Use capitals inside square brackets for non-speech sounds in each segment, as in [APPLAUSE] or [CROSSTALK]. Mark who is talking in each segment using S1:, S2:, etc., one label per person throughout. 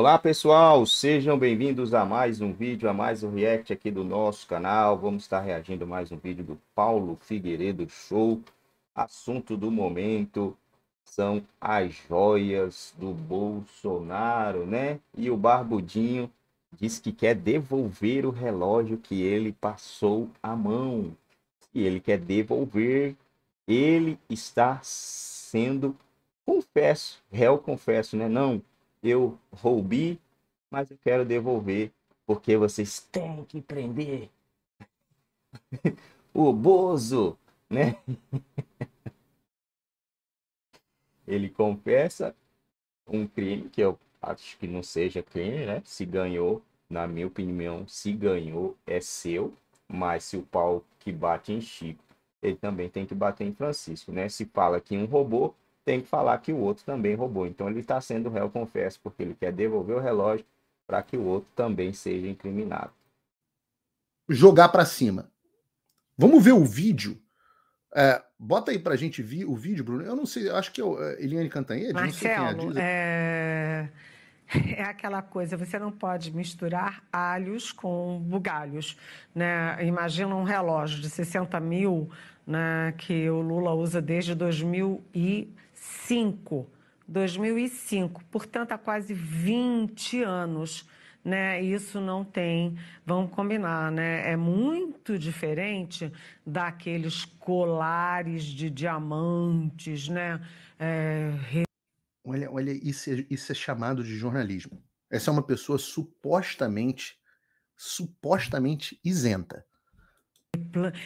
S1: Olá pessoal, sejam bem-vindos a mais um vídeo, a mais um react aqui do nosso canal. Vamos estar reagindo a mais um vídeo do Paulo Figueiredo Show. Assunto do momento são as joias do Bolsonaro, né? E o Barbudinho diz que quer devolver o relógio que ele passou à mão. E ele quer devolver, ele está sendo, confesso, réu confesso, né? Não, eu roubi, mas eu quero devolver, porque vocês
S2: têm que prender
S1: [LAUGHS] o Bozo, né? [LAUGHS] Ele confessa um crime que eu acho que não seja crime, né? Se ganhou, na minha opinião, se ganhou é seu, mas se o pau que bate em Chico, ele também tem que bater em Francisco, né? Se fala que um robô tem que falar que o outro também roubou. Então ele está sendo réu, confesso, porque ele quer
S3: devolver o relógio para que o outro também seja incriminado. Jogar para cima. Vamos ver o vídeo. É, bota aí para a gente ver o vídeo, Bruno. Eu não sei, acho que é o Eliane Cantanhede. Marcelo, não sei quem é.
S2: é... Uhum. é aquela coisa, você não pode misturar alhos com bugalhos. Né? Imagina um relógio de 60 mil né, que o Lula usa desde 2005. 2005, portanto, há quase 20 anos. Né, isso não tem, vamos combinar, né? É muito diferente daqueles colares de diamantes,
S3: né? É... Olha, olha isso, é, isso é chamado de jornalismo. Essa é uma pessoa supostamente, supostamente isenta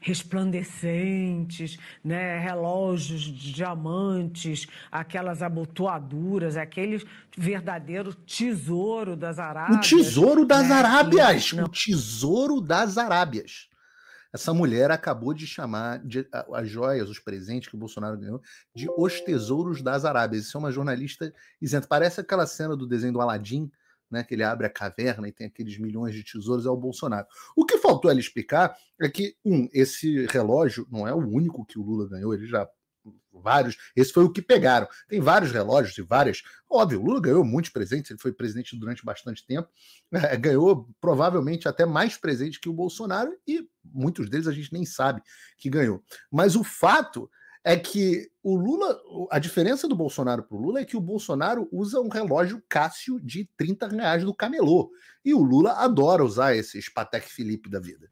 S2: resplandecentes, né, relógios de diamantes, aquelas abotoaduras, aquele verdadeiro tesouro das Arábias. O tesouro
S3: das né? Arábias, Não. o tesouro das Arábias. Essa mulher acabou de chamar de, as joias, os presentes que o Bolsonaro ganhou, de os tesouros das Arábias. Isso é uma jornalista isenta. Parece aquela cena do desenho do Aladim, né, que ele abre a caverna e tem aqueles milhões de tesouros, é o Bolsonaro. O que faltou ele explicar é que, um, esse relógio não é o único que o Lula ganhou, ele já. Vários, esse foi o que pegaram. Tem vários relógios e várias. Óbvio, o Lula ganhou muitos presentes, ele foi presidente durante bastante tempo, é, [LAUGHS] ganhou provavelmente até mais presente que o Bolsonaro, e muitos deles a gente nem sabe que ganhou. Mas o fato é que o Lula, a diferença do Bolsonaro para o Lula é que o Bolsonaro usa um relógio Cássio de 30 reais do camelô. E o Lula adora usar esses Patek Felipe da vida.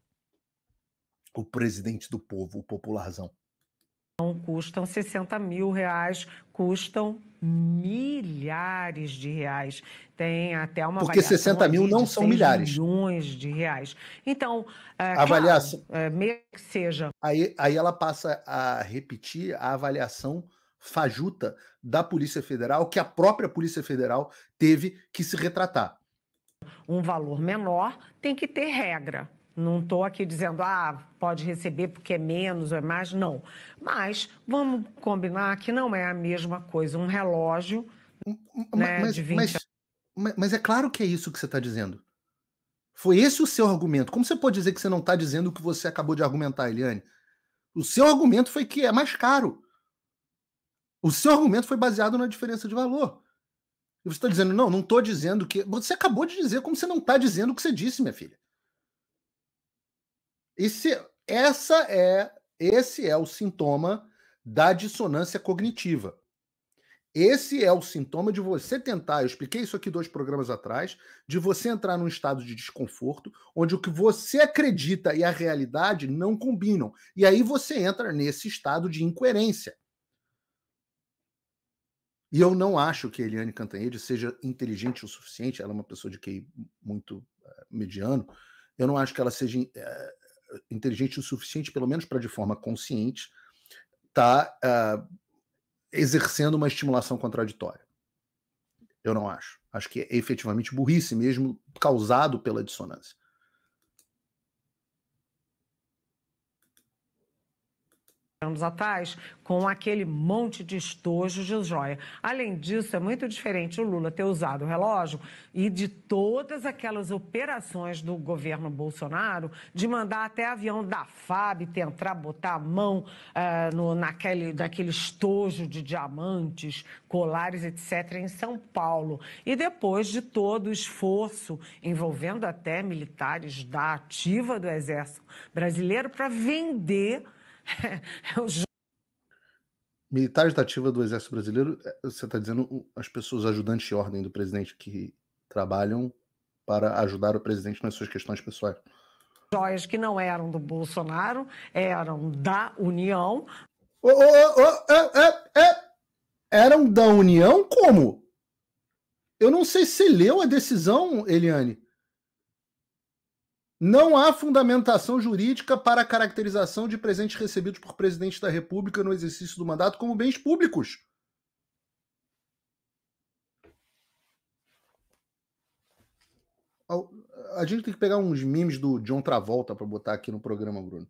S3: O presidente do povo, o popularzão.
S2: Não custam 60 mil reais, custam milhares de reais. Tem até uma Porque 60 mil não são milhares. milhões de reais. Então, é, avaliação.
S3: Claro, é, mesmo que seja. Aí, aí ela passa a repetir a avaliação fajuta da Polícia Federal, que a própria Polícia Federal teve que se retratar.
S2: Um valor menor tem que ter regra. Não estou aqui dizendo, ah, pode receber porque é menos ou é mais, não. Mas vamos combinar que não é a mesma coisa. Um relógio mas, hum, hum, né, mas, de 20 mas,
S3: mas, mas é claro que é isso que você está dizendo. Foi esse o seu argumento. Como você pode dizer que você não está dizendo o que você acabou de argumentar, Eliane? O seu argumento foi que é mais caro. O seu argumento foi baseado na diferença de valor. E você está dizendo, não, não estou dizendo que. Você acabou de dizer como você não está dizendo o que você disse, minha filha. Esse, essa é, esse é o sintoma da dissonância cognitiva. Esse é o sintoma de você tentar, eu expliquei isso aqui dois programas atrás, de você entrar num estado de desconforto, onde o que você acredita e a realidade não combinam. E aí você entra nesse estado de incoerência. E eu não acho que Eliane Cantanhede seja inteligente o suficiente, ela é uma pessoa de QI muito eh, mediano, eu não acho que ela seja eh, inteligente o suficiente, pelo menos para de forma consciente, estar tá, uh, exercendo uma estimulação contraditória. Eu não acho. Acho que é efetivamente burrice mesmo causado pela dissonância.
S2: anos atrás, com aquele monte de estojo de joia. Além disso, é muito diferente o Lula ter usado o relógio e de todas aquelas operações do governo Bolsonaro de mandar até avião da FAB tentar botar a mão eh, no, naquele, naquele estojo de diamantes, colares, etc., em São Paulo. E depois de todo o esforço envolvendo até militares da ativa do Exército Brasileiro para vender [LAUGHS] É
S3: Militares da ativa do Exército Brasileiro, é, você está dizendo as pessoas ajudantes de ordem do presidente que trabalham para ajudar o presidente nas suas questões pessoais.
S2: Joias que não eram do Bolsonaro, eram da União.
S3: Oh, oh, oh, é, é, eram da União? Como? Eu não sei se você leu a decisão, Eliane. Não há fundamentação jurídica para a caracterização de presentes recebidos por presidente da República no exercício do mandato como bens públicos. A gente tem que pegar uns memes do John Travolta para botar aqui no programa, Bruno.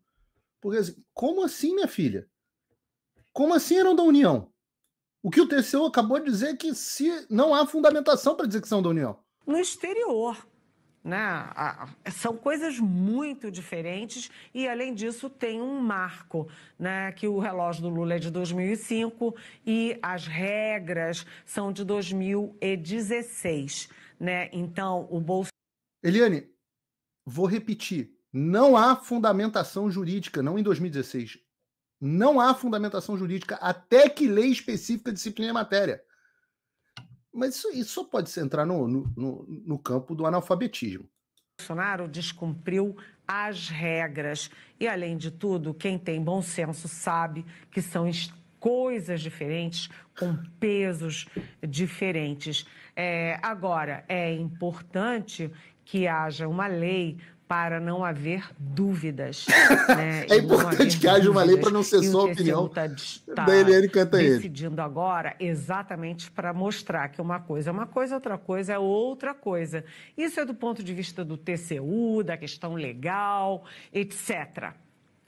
S3: Porque assim, como assim, minha filha? Como assim eram da União? O que o TCU acabou de dizer é que se não há fundamentação para dizer que são da União.
S2: No exterior, né? São coisas muito diferentes e, além disso, tem um marco, né? que o relógio do Lula é de 2005 e as regras são de 2016.
S3: Né? Então, o Bolsonaro. Eliane, vou repetir: não há fundamentação jurídica, não em 2016. Não há fundamentação jurídica, até que lei específica disciplina a matéria. Mas isso, isso só pode entrar no, no, no campo do analfabetismo. Bolsonaro descumpriu as
S2: regras. E, além de tudo, quem tem bom senso sabe que são coisas diferentes, com pesos diferentes. É, agora, é importante que haja uma lei para não haver dúvidas. [LAUGHS] Né? é importante que haja uma lei para não ser só a opinião tá, tá da Eliane canta ele. decidindo agora exatamente para mostrar que uma coisa é uma coisa, outra coisa é outra coisa. Isso é do ponto de vista do TCU, da questão legal, etc.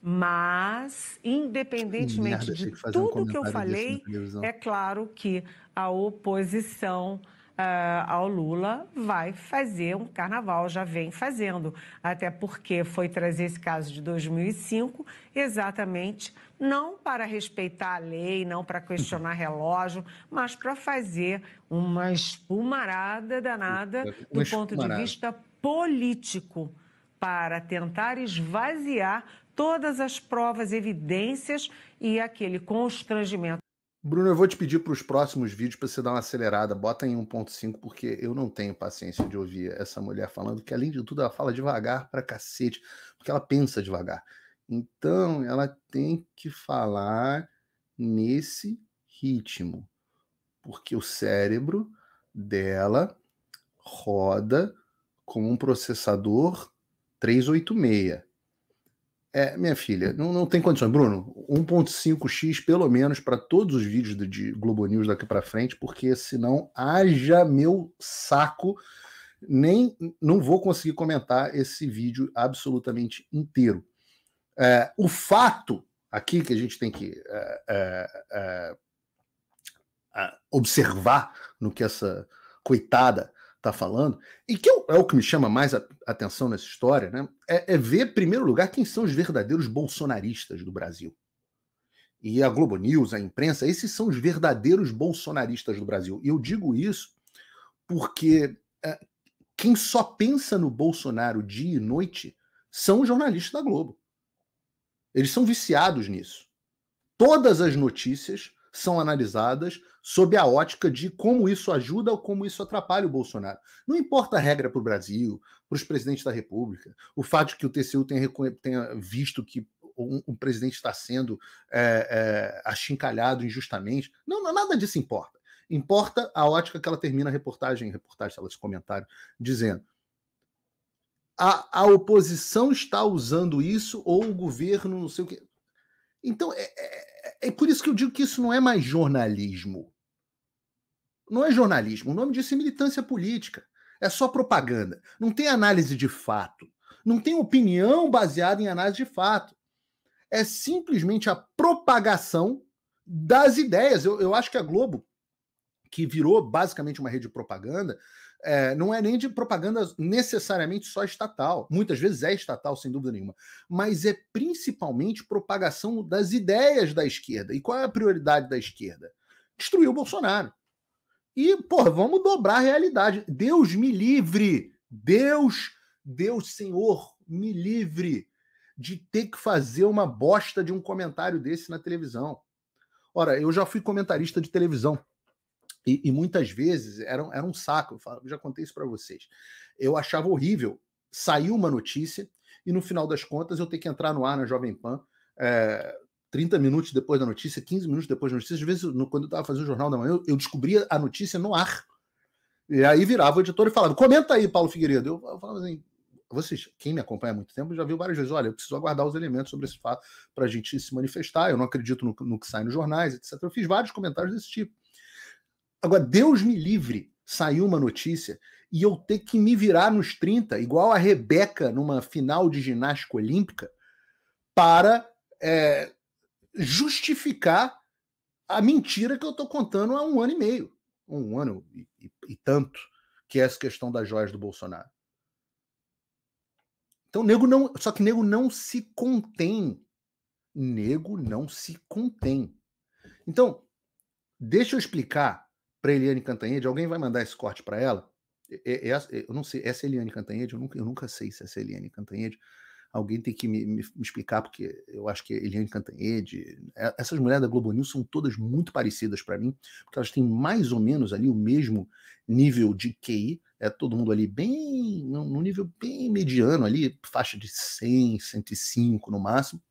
S2: Mas, independentemente Merda, de tudo um que eu falei, é claro que a oposição uh, ao Lula vai fazer um carnaval, já vem fazendo. Até porque foi trazer esse caso de 2005 exatamente não para respeitar a lei, não para questionar relógio, mas para fazer uma espumarada danada do ponto espumarada. de vista político para tentar esvaziar todas as provas, evidências e aquele constrangimento
S3: Bruno, eu vou te pedir para os próximos vídeos para você dar uma acelerada, bota em 1.5, porque eu não tenho paciência de ouvir essa mulher falando, que além de tudo ela fala devagar para cacete, porque ela pensa devagar. Então ela tem que falar nesse ritmo, porque o cérebro dela roda como um processador 386. É, minha filha, não, não tem condições. Bruno, 1.5x pelo menos para todos os vídeos de, de Globo News daqui para frente, porque senão haja meu saco, nem não vou conseguir comentar esse vídeo absolutamente inteiro. É, o fato aqui que a gente tem que é, é, é observar no que essa coitada está falando, e que é o que me chama mais a atenção nessa história, né? É, é, ver, em primeiro lugar, quem são os verdadeiros bolsonaristas do Brasil. E a Globo News, a imprensa, esses são os verdadeiros bolsonaristas do Brasil. E eu digo isso porque é, quem só pensa no Bolsonaro dia e noite são os jornalistas da Globo. Eles são viciados nisso. Todas as notícias são analisadas sob a ótica de como isso ajuda ou como isso atrapalha o Bolsonaro. Não importa a regra para o Brasil, para os presidentes da República, o fato de que o TCU tenha, tenha visto que um, um, presidente está sendo é, é, achincalhado injustamente. Não, nada disso importa. Importa a ótica que ela termina a reportagem, reportagem, ela de comentário, dizendo a, a oposição está usando isso ou o governo, não sei o quê. Então, é, é é por isso que eu digo que isso não é mais jornalismo. Não é jornalismo. O nome disso é militância política. É só propaganda. Não tem análise de fato. Não tem opinião baseada em análise de fato. É simplesmente a propagação das ideias. Eu, eu acho que a Globo que virou basicamente uma rede de propaganda, é, não é nem de propaganda necessariamente só estatal, muitas vezes é estatal, sem dúvida nenhuma, mas é principalmente propagação das ideias da esquerda. E qual é a prioridade da esquerda? Destruir o Bolsonaro. E, pô, vamos dobrar a realidade. Deus me livre, Deus, Deus Senhor, me livre de ter que fazer uma bosta de um comentário desse na televisão. Ora, eu já fui comentarista de televisão e, e muitas vezes era, era um saco. Eu, falo, eu já contei isso para vocês. Eu achava horrível. Saiu uma notícia e no final das contas eu ter que entrar no ar na Jovem Pan é, eh, 30 minutos depois da notícia, 15 minutos depois da notícia. Às vezes, no, quando eu estava fazendo o Jornal da Manhã, eu, eu descobria a notícia no ar. E aí virava o editor e falava: comenta aí, Paulo Figueiredo. Eu, eu falava assim. Vocês, quem me acompanha há muito tempo, já viu várias vezes. Olha, eu preciso aguardar os elementos sobre esse fato para a gente se manifestar. Eu não acredito no, no que sai nos jornais, etc. Eu fiz vários comentários desse tipo. Agora, Deus me livre, saiu uma notícia e eu ter que me virar nos 30, igual a Rebeca numa final de ginástica olímpica, para é, justificar a mentira que eu estou contando há um ano e meio, um ano e, e, e, tanto, que é essa questão das joias do Bolsonaro. Então, nego não. Só que nego não se contém. Nego não se contém. Então, deixa eu explicar para Eliane Cantanhede? Alguém vai mandar esse corte para ela? É, é, eu não sei, essa é Eliane Cantanhede? Eu nunca, eu nunca sei se essa é Eliane Cantanhede. Alguém tem que me, me, me explicar, porque eu acho que é Eliane Cantanhede, é, essas mulheres da Globo News são todas muito parecidas para mim, porque elas têm mais ou menos ali o mesmo nível de QI, é todo mundo ali bem, no nível bem mediano ali, faixa de 100, 105 no máximo,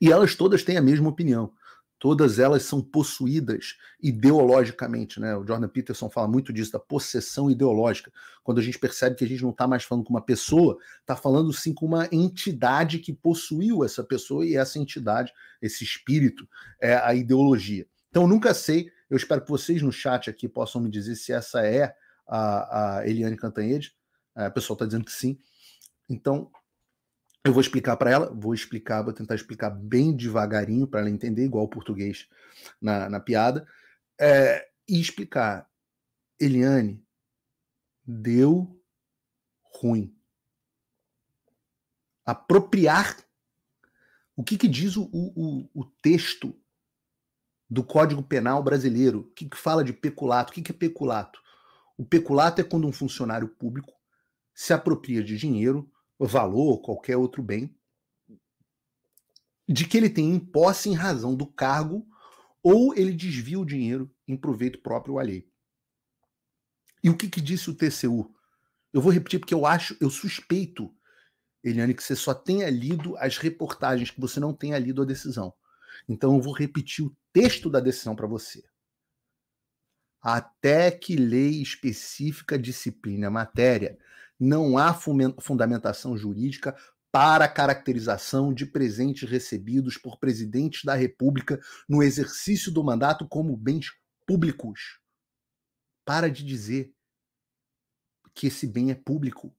S3: e elas todas têm a mesma opinião. Todas elas são possuídas ideologicamente, né? O Jordan Peterson fala muito disso, da possessão ideológica. Quando a gente percebe que a gente não está mais falando com uma pessoa, está falando sim com uma entidade que possuiu essa pessoa e essa entidade, esse espírito, é a ideologia. Então, nunca sei. Eu espero que vocês no chat aqui possam me dizer se essa é a, a Eliane Cantanhede. A é, pessoa está dizendo que sim. Então, eu vou explicar para ela, vou explicar, vou tentar explicar bem devagarinho para ela entender, igual o português na, na piada, é, e explicar. Eliane, deu ruim. Apropriar. O que, que diz o, o, o texto do Código Penal brasileiro? O que, que fala de peculato? O que, que é peculato? O peculato é quando um funcionário público se apropria de dinheiro valor, qualquer outro bem, de que ele tem em posse em razão do cargo ou ele desvia o dinheiro em proveito próprio ou alheio. E o que, que disse o TCU? Eu vou repetir porque eu acho, eu suspeito, Eliane, que você só tenha lido as reportagens, que você não tenha lido a decisão. Então eu vou repetir o texto da decisão para você. Até que lei específica disciplina a matéria, não há fundamentação jurídica para a caracterização de presentes recebidos por presidentes da República no exercício do mandato como bens públicos. Para de dizer que esse bem é público.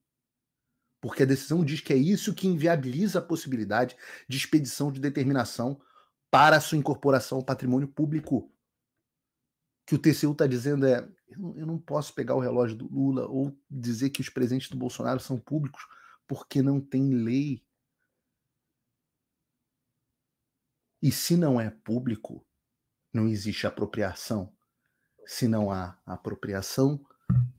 S3: Porque a decisão diz que é isso que inviabiliza a possibilidade de expedição de determinação para sua incorporação ao patrimônio público que o TCU está dizendo é: eu não posso pegar o relógio do Lula ou dizer que os presentes do Bolsonaro são públicos porque não tem lei. E se não é público, não existe apropriação. Se não há apropriação,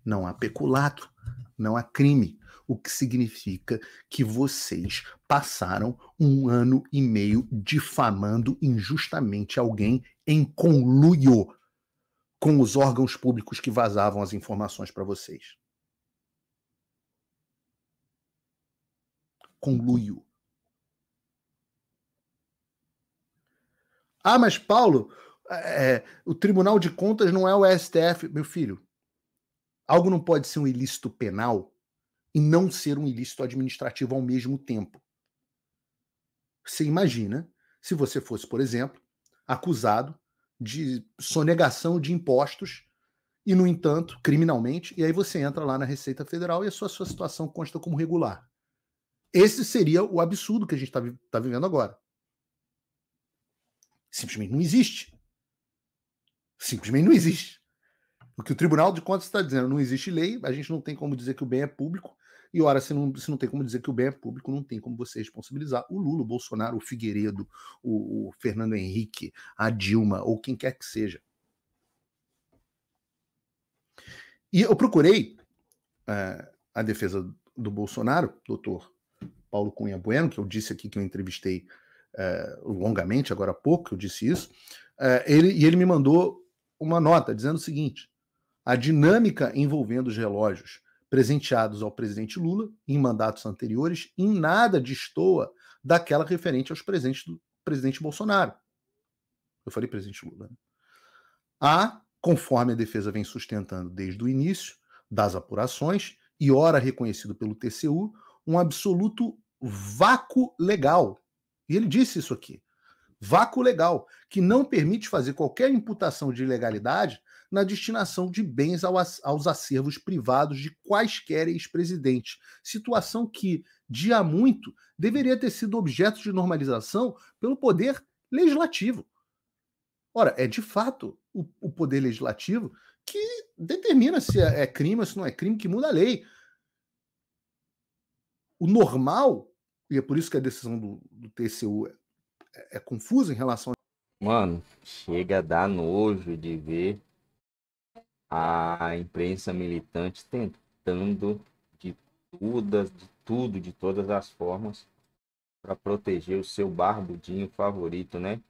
S3: não há peculato, não há crime. O que significa que vocês passaram um ano e meio difamando injustamente alguém em conluio com os órgãos públicos que vazavam as informações para vocês. Conluio. Uhum. Ah, mas Paulo, é, o Tribunal de Contas não é o STF, meu filho. Algo não pode ser um ilícito penal e não ser um ilícito administrativo ao mesmo tempo. Você imagina se você fosse, por exemplo, acusado de sonegação de impostos e, no entanto, criminalmente, e aí você entra lá na Receita Federal e a sua, sua situação consta como regular. Esse seria o absurdo que a gente está tá vivendo agora. Simplesmente não existe. Simplesmente não existe. O que o Tribunal de Contas está dizendo, não existe lei, a gente não tem como dizer que o bem é público, e ora, se não, se não tem como dizer que o bem é público, não tem como você responsabilizar o Lula, o Bolsonaro, o Figueiredo, o, o Fernando Henrique, a Dilma ou quem quer que seja. E eu procurei é, a defesa do Bolsonaro, doutor Paulo Cunha Bueno, que eu disse aqui que eu entrevistei é, longamente, agora há pouco, eu disse isso, é, ele, e ele me mandou uma nota dizendo o seguinte: a dinâmica envolvendo os relógios presenteados ao presidente Lula em mandatos anteriores, em nada destoa daquela referente aos presentes do presidente Bolsonaro. Eu falei presidente Lula. Né? Há, ah, conforme a defesa vem sustentando desde o início das apurações, e ora reconhecido pelo TCU, um absoluto vácuo legal. E ele disse isso aqui. Vácuo legal, que não permite fazer qualquer imputação de ilegalidade na destinação de bens aos acervos privados de quaisquer ex-presidentes, situação que, de há muito, deveria ter sido objeto de normalização pelo poder legislativo. Ora, é de fato o, o poder legislativo que determina se é, é crime ou se não é crime, que muda a lei. O normal, e é por isso que a decisão do, do TCU é, é, é confusa em relação a.
S1: Mano, chega a dar nojo de ver a imprensa militante tentando de todas, de tudo, de todas as formas para proteger o seu barbudinho favorito, né?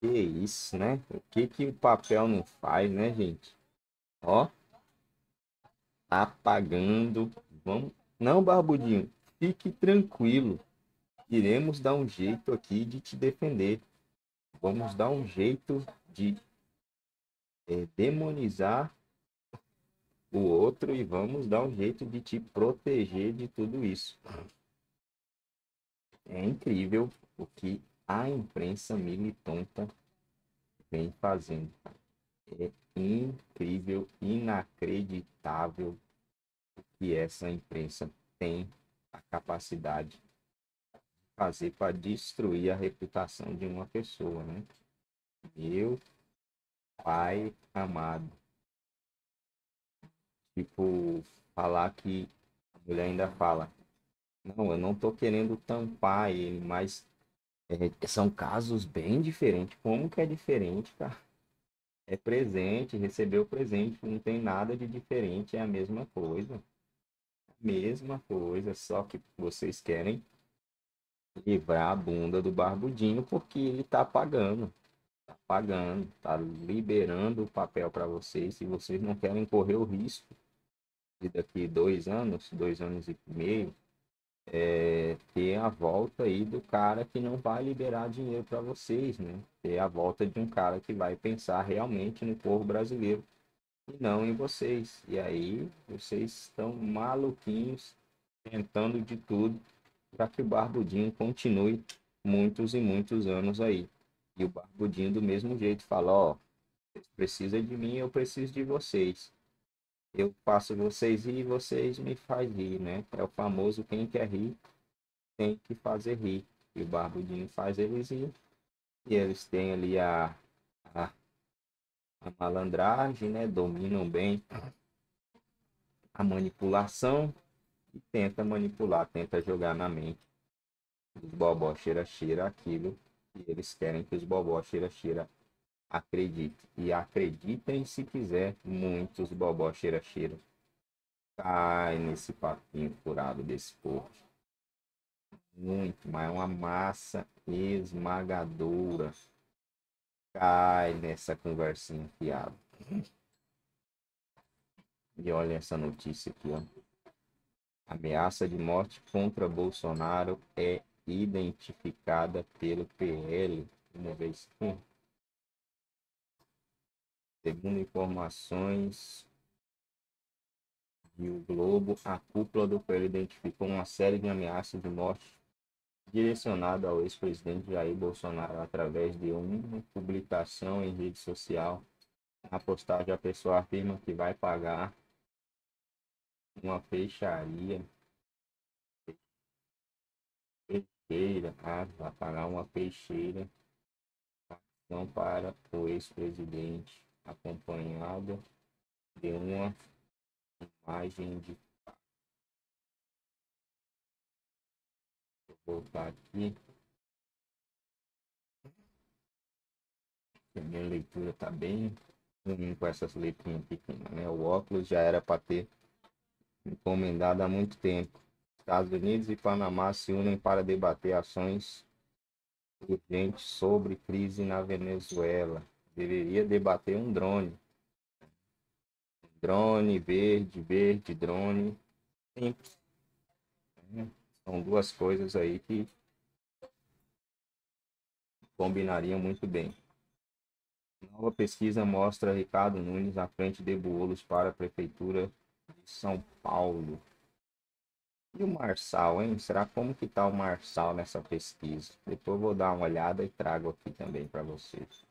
S1: Que isso, né? O que que o papel não faz, né, gente? Ó, apagando. Tá Vamos, não, barbudinho, fique tranquilo. Iremos dar um jeito aqui de te defender. Vamos dar um jeito de é, demonizar o outro e vamos dar um jeito de te proteger de tudo isso. É incrível o que a imprensa militonta vem fazendo. É incrível, inacreditável o que essa imprensa tem a capacidade de fazer para destruir a reputação de uma pessoa, né? Meu pai amado. Tipo, falar que a mulher ainda fala. Não, eu não tô querendo tampar ele, mas é, são casos bem diferentes. Como que é diferente, cara? É presente, recebeu presente, não tem nada de diferente, é a mesma coisa. mesma coisa, só que vocês querem livrar a bunda do barbudinho porque ele tá pagando tá pagando, tá liberando o papel para vocês. Se vocês não querem correr o risco de daqui dois anos, dois anos e meio, é, ter a volta aí do cara que não vai liberar dinheiro para vocês, né? Ter a volta de um cara que vai pensar realmente no povo brasileiro e não em vocês. E aí vocês estão maluquinhos tentando de tudo para que o Barbudinho continue muitos e muitos anos aí. E o Barbudinho, do mesmo jeito, fala: Ó, precisa de mim, eu preciso de vocês. Eu faço vocês rir, vocês me fazem rir, né? É o famoso: quem quer rir tem que fazer rir. E o Barbudinho faz eles rir. E eles têm ali a, a, a malandragem, né? Dominam bem a manipulação e tenta manipular, tenta jogar na mente dos bobó cheira-cheira aquilo e eles querem que os bobó cheira-cheira acreditem. E acreditem se quiser, muitos bobó cheira-cheira cai nesse papinho furado desse povo. Muito, mas é uma massa esmagadora. Cai nessa conversinha fiada. E olha essa notícia aqui, ó. Ameaça de morte contra Bolsonaro é identificada pelo PL, uma vez que, segundo informações de O Globo, a cúpula do PL identificou uma série de ameaças de morte direcionada ao ex-presidente Jair Bolsonaro através de uma publicação em rede social. Na postagem, a pessoa afirma que vai pagar uma fecharia peixeira, pagar uma peixeira, não para o ex-presidente, acompanhada de uma imagem de Vou voltar aqui. A minha leitura tá bem ruim com essas letrinhas pequenas, né? O óculos já era para ter encomendado há muito tempo. Estados Unidos e Panamá se unem para debater ações urgentes sobre crise na Venezuela. Deveria debater um drone. Drone verde, verde, drone. É, são duas coisas aí que combinariam muito bem. Nova pesquisa mostra Ricardo Nunes à frente de Bolos para a Prefeitura de São Paulo. E o Marçal, hein? Será como que tá o Marçal nessa pesquisa? Depois eu vou dar uma olhada e trago aqui também para vocês.